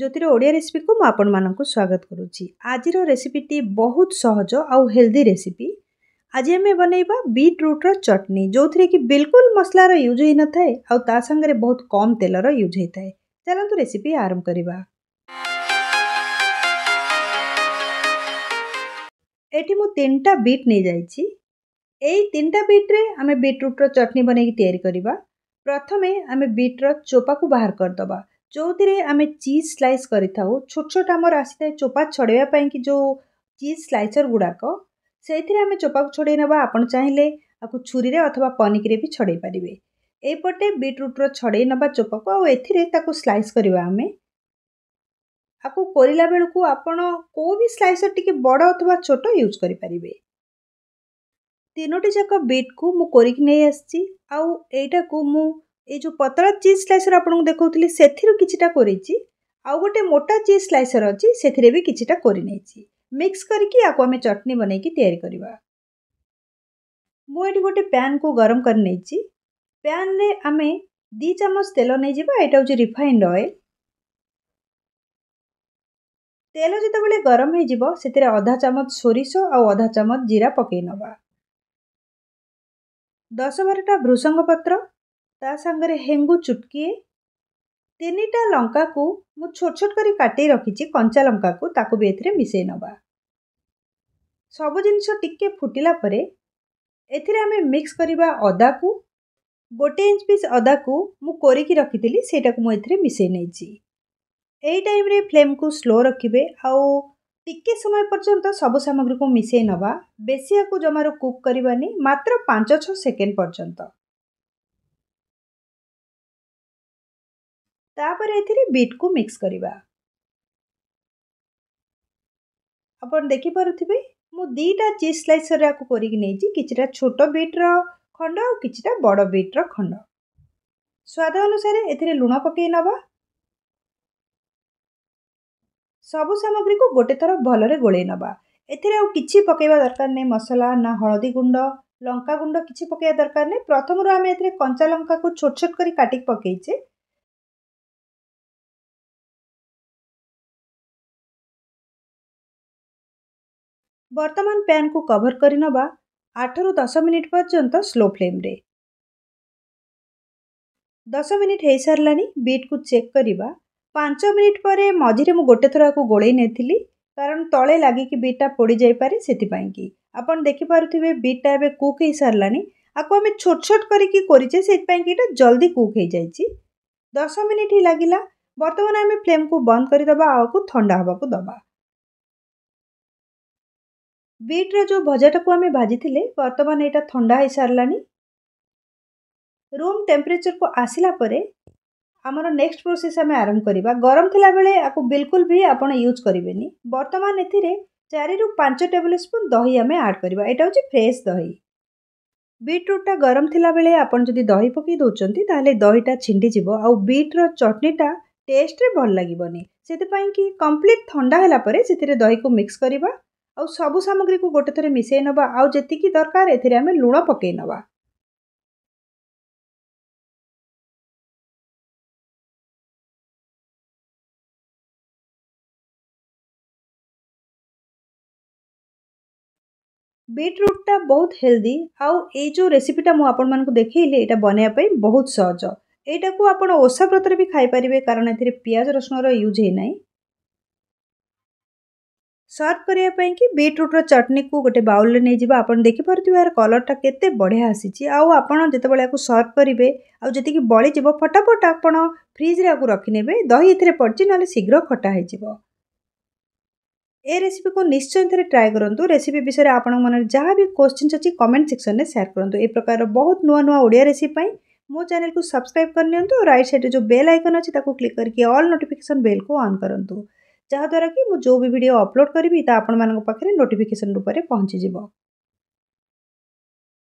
ଜ୍ୟୋତିର ଓଡ଼ିଆ ରେସିପିକୁ ମୁଁ ଆପଣମାନଙ୍କୁ ସ୍ୱାଗତ କରୁଛି ଆଜିର ରେସିପିଟି ବହୁତ ସହଜ ଆଉ ହେଲ୍ଦି ରେସିପି ଆଜି ଆମେ ବନେଇବା ବିଟ୍ରୁଟ୍ର ଚଟଣି ଯେଉଁଥିରେ କି ବିଲକୁଲ ମସଲାର ୟୁଜ୍ ହୋଇନଥାଏ ଆଉ ତା ସାଙ୍ଗରେ ବହୁତ କମ୍ ତେଲର ୟୁଜ୍ ହୋଇଥାଏ ଚାଲନ୍ତୁ ରେସିପି ଆରମ୍ଭ କରିବା ଏଠି ମୁଁ ତିନିଟା ବିଟ୍ ନେଇଯାଇଛି ଏଇ ତିନିଟା ବିଟ୍ରେ ଆମେ ବିଟ୍ରୁଟ୍ର ଚଟଣି ବନେଇକି ତିଆରି କରିବା ପ୍ରଥମେ ଆମେ ବିଟ୍ର ଚୋପାକୁ ବାହାର କରିଦେବା ଯେଉଁଥିରେ ଆମେ ଚିଜ୍ ସ୍ଲାଇସ୍ କରିଥାଉ ଛୋଟ ଛୋଟ ଆମର ଆସିଥାଏ ଚୋପା ଛଡ଼େଇବା ପାଇଁକି ଯେଉଁ ଚିଜ୍ ସ୍ଲାଇସର୍ ଗୁଡ଼ାକ ସେଇଥିରେ ଆମେ ଚୋପାକୁ ଛଡ଼େଇ ନେବା ଆପଣ ଚାହିଁଲେ ଆକୁ ଛୁରୀରେ ଅଥବା ପନିକିରେ ବି ଛଡ଼େଇ ପାରିବେ ଏଇପଟେ ବିଟ୍ରୁଟ୍ର ଛଡ଼େଇ ନେବା ଚୋପାକୁ ଆଉ ଏଥିରେ ତାକୁ ସ୍ଲାଇସ୍ କରିବା ଆମେ ଆକୁ କରିଲା ବେଳକୁ ଆପଣ କେଉଁ ବି ସ୍ଲାଇସର୍ ଟିକେ ବଡ଼ ଅଥବା ଛୋଟ ୟୁଜ୍ କରିପାରିବେ ତିନୋଟି ଯାକ ବିଟ୍କୁ ମୁଁ କରିକି ନେଇ ଆସିଛି ଆଉ ଏଇଟାକୁ ମୁଁ ଏ ଯେଉଁ ପତଳା ଚିଜ୍ ସ୍ଲାଇସର୍ ଆପଣଙ୍କୁ ଦେଖାଉଥିଲି ସେଥିରୁ କିଛିଟା କରିଛି ଆଉ ଗୋଟେ ମୋଟା ଚିଜ୍ ସ୍ଲାଇସର୍ ଅଛି ସେଥିରେ ବି କିଛିଟା କରିନେଇଛି ମିକ୍ସ କରିକି ଆକୁ ଆମେ ଚଟଣି ବନେଇକି ତିଆରି କରିବା ମୁଁ ଏଠି ଗୋଟେ ପ୍ୟାନ୍କୁ ଗରମ କରି ନେଇଛି ପ୍ୟାନ୍ରେ ଆମେ ଦୁଇ ଚାମଚ ତେଲ ନେଇଯିବା ଏଇଟା ହେଉଛି ରିଫାଇଣ୍ଡ ଅଏଲ୍ ତେଲ ଯେତେବେଳେ ଗରମ ହୋଇଯିବ ସେଥିରେ ଅଧା ଚାମଚ ସୋରିଷ ଆଉ ଅଧା ଚାମଚ ଜିରା ପକାଇ ନେବା ଦଶ ବାରଟା ଭୃଷଙ୍ଗ ପତ୍ର ତା ସାଙ୍ଗରେ ହେଙ୍ଗୁ ଚୁଟକିଏ ତିନିଟା ଲଙ୍କାକୁ ମୁଁ ଛୋଟ ଛୋଟ କରି କାଟି ରଖିଛି କଞ୍ଚା ଲଙ୍କାକୁ ତାକୁ ବି ଏଥିରେ ମିଶାଇ ନେବା ସବୁ ଜିନିଷ ଟିକିଏ ଫୁଟିଲା ପରେ ଏଥିରେ ଆମେ ମିକ୍ସ କରିବା ଅଦାକୁ ଗୋଟିଏ ଇଞ୍ଚ ପିସ୍ ଅଦାକୁ ମୁଁ କୋରିକି ରଖିଥିଲି ସେଇଟାକୁ ମୁଁ ଏଥିରେ ମିଶାଇ ନେଇଛି ଏହି ଟାଇମ୍ରେ ଫ୍ଲେମ୍କୁ ସ୍ଲୋ ରଖିବେ ଆଉ ଟିକିଏ ସମୟ ପର୍ଯ୍ୟନ୍ତ ସବୁ ସାମଗ୍ରୀକୁ ମିଶାଇ ନେବା ବେଶୀ ଆକୁ ଜମାରୁ କୁକ୍ କରିବାନି ମାତ୍ର ପାଞ୍ଚ ଛଅ ସେକେଣ୍ଡ ପର୍ଯ୍ୟନ୍ତ ତାପରେ ଏଥିରେ ବିଟ୍କୁ ମିକ୍ସ କରିବା ଆପଣ ଦେଖିପାରୁଥିବେ ମୁଁ ଦୁଇଟା ଚିଜ୍ ସ୍ଲାଇସର୍ ଆକୁ କରିକି ନେଇଛି କିଛିଟା ଛୋଟ ବିଟ୍ର ଖଣ୍ଡ ଆଉ କିଛିଟା ବଡ଼ ବିଟ୍ର ଖଣ୍ଡ ସ୍ୱାଦ ଅନୁସାରେ ଏଥିରେ ଲୁଣ ପକାଇ ନେବା ସବୁ ସାମଗ୍ରୀକୁ ଗୋଟେ ଥର ଭଲରେ ଗୋଳେଇ ନେବା ଏଥିରେ ଆଉ କିଛି ପକାଇବା ଦରକାର ନାହିଁ ମସଲା ନା ହଳଦୀ ଗୁଣ୍ଡ ଲଙ୍କା ଗୁଣ୍ଡ କିଛି ପକାଇବା ଦରକାର ନାହିଁ ପ୍ରଥମରୁ ଆମେ ଏଥିରେ କଞ୍ଚା ଲଙ୍କାକୁ ଛୋଟ ଛୋଟ କରି କାଟିକି ପକାଇଛେ बर्तमान पैन को कभर कर आठ रु दस मिनिट पर्यंत स्लो फ्लेम रे। दस मिनिट हो सर बीट को चेक करवा पांच मिनिट पर मझे मुझे गोटे थर को गोल नहीं कारण तले लगिक बीटा पोड़ जापे से आप देखिपे बीटा एवं कुक हो सर आपको आम छोट छोट कर जल्दी कुक हो जा दस मिनिट ही लगला बर्तमान आम फ्लेम को बंद करदे आगे थंडा हाँ को दबा ବିଟ୍ର ଯେଉଁ ଭଜାଟାକୁ ଆମେ ଭାଜିଥିଲେ ବର୍ତ୍ତମାନ ଏଇଟା ଥଣ୍ଡା ହୋଇସାରିଲାଣି ରୁମ୍ ଟେମ୍ପରେଚର୍କୁ ଆସିଲା ପରେ ଆମର ନେକ୍ସଟ ପ୍ରୋସେସ୍ ଆମେ ଆରମ୍ଭ କରିବା ଗରମ ଥିଲାବେଳେ ଆକୁ ବିଲକୁଲ ବି ଆପଣ ୟୁଜ୍ କରିବେନି ବର୍ତ୍ତମାନ ଏଥିରେ ଚାରିରୁ ପାଞ୍ଚ ଟେବୁଲ ସ୍ପୁନ୍ ଦହି ଆମେ ଆଡ଼୍ କରିବା ଏଇଟା ହେଉଛି ଫ୍ରେଶ୍ ଦହି ବିଟ୍ରୁଟ୍ଟା ଗରମ ଥିଲାବେଳେ ଆପଣ ଯଦି ଦହି ପକାଇ ଦେଉଛନ୍ତି ତାହେଲେ ଦହିଟା ଛିଣ୍ଡିଯିବ ଆଉ ବିଟ୍ର ଚଟଣିଟା ଟେଷ୍ଟରେ ଭଲ ଲାଗିବନି ସେଥିପାଇଁ କି କମ୍ପ୍ଲିଟ୍ ଥଣ୍ଡା ହେଲା ପରେ ସେଥିରେ ଦହିକୁ ମିକ୍ସ କରିବା ଆଉ ସବୁ ସାମଗ୍ରୀକୁ ଗୋଟେ ଥର ମିଶାଇ ନେବା ଆଉ ଯେତିକି ଦରକାର ଏଥିରେ ଆମେ ଲୁଣ ପକାଇ ନେବା ବିଟ୍ରୁଟ୍ଟା ବହୁତ ହେଲ୍ଦି ଆଉ ଏଇ ଯେଉଁ ରେସିପିଟା ମୁଁ ଆପଣମାନଙ୍କୁ ଦେଖାଇଲି ଏଇଟା ବନେଇବା ପାଇଁ ବହୁତ ସହଜ ଏଇଟାକୁ ଆପଣ ଓଷା ବ୍ରତରେ ବି ଖାଇପାରିବେ କାରଣ ଏଥିରେ ପିଆଜ ରସୁଣର ୟୁଜ୍ ହେଇନାହିଁ ସର୍ଭ କରିବା ପାଇଁକି ବିଟ୍ରୁଟ୍ର ଚଟଣିକୁ ଗୋଟେ ବାଉଲରେ ନେଇଯିବା ଆପଣ ଦେଖିପାରୁଥିବେ ଏହାର କଲର୍ଟା କେତେ ବଢ଼ିଆ ଆସିଛି ଆଉ ଆପଣ ଯେତେବେଳେ ଏହାକୁ ସର୍ଭ କରିବେ ଆଉ ଯେତିକି ବଳିଯିବ ଫଟାଫଟ ଆପଣ ଫ୍ରିଜ୍ରେ ଆକୁ ରଖିନେବେ ଦହି ଏଥିରେ ପଡ଼ିଛି ନହେଲେ ଶୀଘ୍ର ଖଟା ହେଇଯିବ ଏ ରେସିପିକୁ ନିଶ୍ଚୟ ଥରେ ଟ୍ରାଏ କରନ୍ତୁ ରେସିପି ବିଷୟରେ ଆପଣଙ୍କ ମନରେ ଯାହା ବି କୋଶ୍ଚିନ୍ସ ଅଛି କମେଣ୍ଟ ସେକ୍ସନରେ ସେୟାର କରନ୍ତୁ ଏ ପ୍ରକାର ବହୁତ ନୂଆ ନୂଆ ଓଡ଼ିଆ ରେସିପି ପାଇଁ ମୋ ଚ୍ୟାନେଲକୁ ସବସ୍କ୍ରାଇବ୍ କରିନିଅନ୍ତୁ ଆଉ ରାଇଟ୍ ସାଇଡ଼୍ରେ ଯେଉଁ ବେଲ୍ ଆଇକନ୍ ଅଛି ତାକୁ କ୍ଲିକ୍ କରିକି ଅଲ୍ ନୋଟିଫିକେସନ୍ ବେଲ୍କୁ ଅନ୍ କରନ୍ତୁ ଯାହାଦ୍ୱାରା କି ମୁଁ ଯେଉଁ ବି ଭିଡ଼ିଓ ଅପଲୋଡ଼ କରିବି ତା ଆପଣମାନଙ୍କ ପାଖରେ ନୋଟିଫିକେସନ୍ ରୂପରେ ପହଞ୍ଚିଯିବ